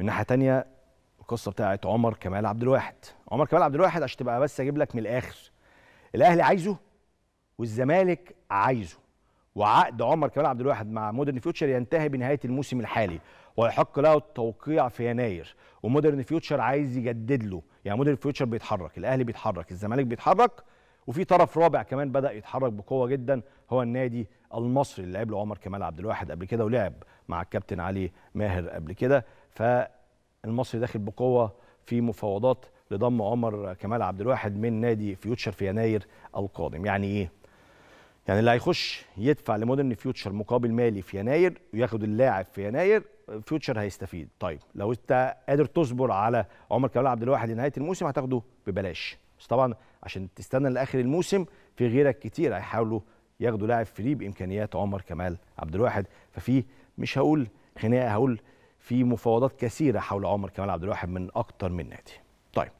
من ناحيه تانية القصه بتاعت عمر كمال عبد الواحد عمر كمال عبد الواحد عشان تبقى بس اجيب لك من الاخر الاهلي عايزه والزمالك عايزه وعقد عمر كمال عبد الواحد مع مودرن فيوتشر ينتهي بنهايه الموسم الحالي ويحق له التوقيع في يناير ومودرن فيوتشر عايز يجدد له يعني مودرن فيوتشر بيتحرك الاهلي بيتحرك الزمالك بيتحرك وفي طرف رابع كمان بدا يتحرك بقوه جدا هو النادي المصري اللي لعب له عمر كمال عبد الواحد قبل كده ولعب مع الكابتن علي ماهر قبل كده فالمصري داخل بقوه في مفاوضات لضم عمر كمال عبد الواحد من نادي فيوتشر في يناير القادم يعني ايه يعني اللي هيخش يدفع لمودرن فيوتشر مقابل مالي في يناير وياخد اللاعب في يناير فيوتشر هيستفيد طيب لو انت قادر تصبر على عمر كمال عبد الواحد لنهايه الموسم هتاخده ببلاش بس طبعا عشان تستنى لاخر الموسم في غيرك كتير هيحاولوا ياخدوا لاعب فري بامكانيات عمر كمال عبد الواحد ففي مش هقول خناقه هقول في مفاوضات كثيره حول عمر كمال عبد الواحد من اكتر من نادي طيب